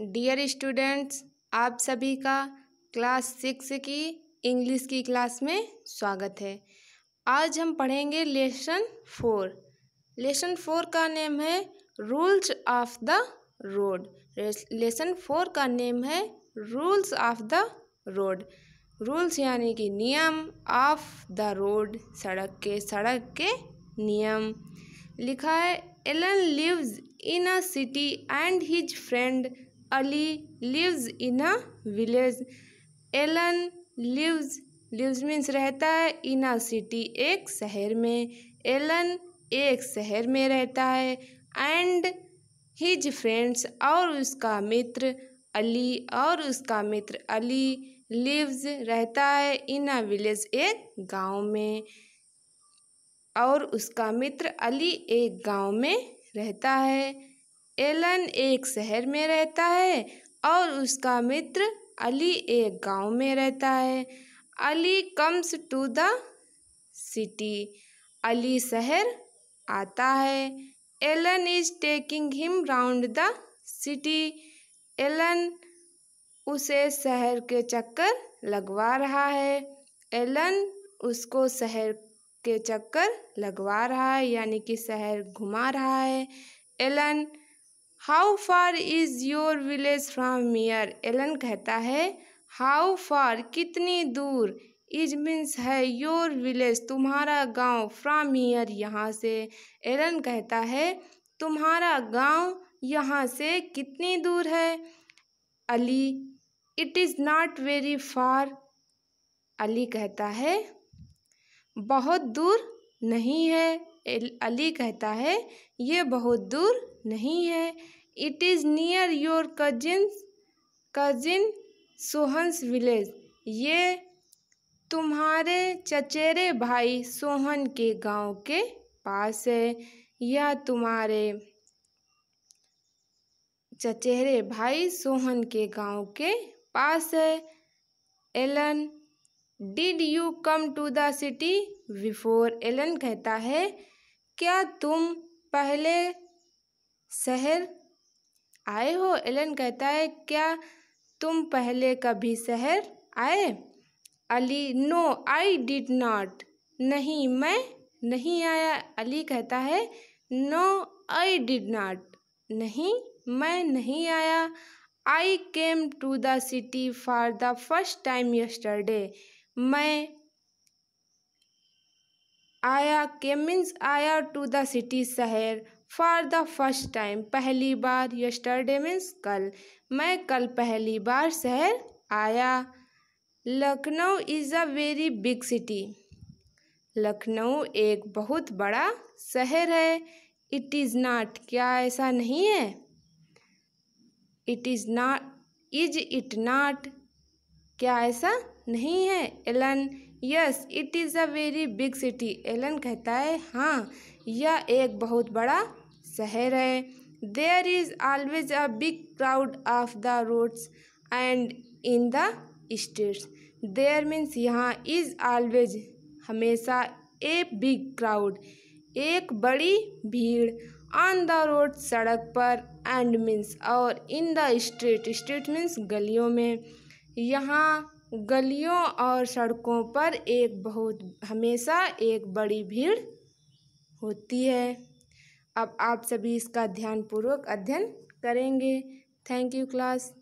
Dear students आप सभी का क्लास सिक्स की इंग्लिश की क्लास में स्वागत है आज हम पढ़ेंगे लेसन फोर लेसन फोर का नेम है rules of the road lesson four का नेम है rules of the road rules यानी कि नियम ऑफ द रोड सड़क के सड़क के नियम लिखा है Alan lives in a city and his friend Ali lives in a village. Ellen lives lives means रहता है in a city एक शहर में Ellen एक शहर में रहता है and his friends और उसका मित्र अली और उसका मित्र अली लिव्स रहता है इन अ विलेज एक गांव में और उसका मित्र अली एक गांव में रहता है एलन एक शहर में रहता है और उसका मित्र अली एक गांव में रहता है Ali comes to the city Ali शहर आता है Alan is taking him round the city Alan उसे शहर के चक्कर लगवा रहा है एलन उसको शहर के चक्कर लगवा रहा है यानी कि शहर घुमा रहा है Alan how far is your village from here Alan कहता है हाउ फार कितनी दूर इज मीन्स है योर विलेज तुम्हारा गांव फ्राम मियर यहाँ से एलन कहता है तुम्हारा गांव यहाँ से कितनी दूर है Ali it is not very far Ali कहता है बहुत दूर नहीं है अली कहता है ये बहुत दूर नहीं है it is near your cousin cousin Sohan's village ये तुम्हारे चचेरे भाई सोहन के गांव के पास है या तुम्हारे चचेरे भाई सोहन के गांव के पास है Alan did you come to the city before Alan कहता है क्या तुम पहले शहर आए हो एलन कहता है क्या तुम पहले कभी शहर आए Ali no I did not नहीं मैं नहीं आया अली कहता है नो आई डिड नाट नहीं मैं नहीं आया I came to the city for the first time yesterday मैं आया के मीन्स आया टू द सिटी शहर फॉर द फर्स्ट टाइम पहली बार यस्टरडे मीन्स कल मैं कल पहली बार शहर आया Lucknow is a very big city Lucknow एक बहुत बड़ा शहर है इट इज़ नाट क्या ऐसा नहीं है it is not is it not क्या ऐसा नहीं है Alan yes it is a very big city Alan कहता है हाँ यह एक बहुत बड़ा शहर है there is always a big crowd of the roads and in the streets there means यहाँ इज़ ऑलवेज हमेशा ए बिग क्राउड एक बड़ी भीड़ ऑन द रोड सड़क पर एंड मीन्स और in the street street means गलियों में यहाँ गलियों और सड़कों पर एक बहुत हमेशा एक बड़ी भीड़ होती है अब आप सभी इसका ध्यानपूर्वक अध्ययन करेंगे थैंक यू क्लास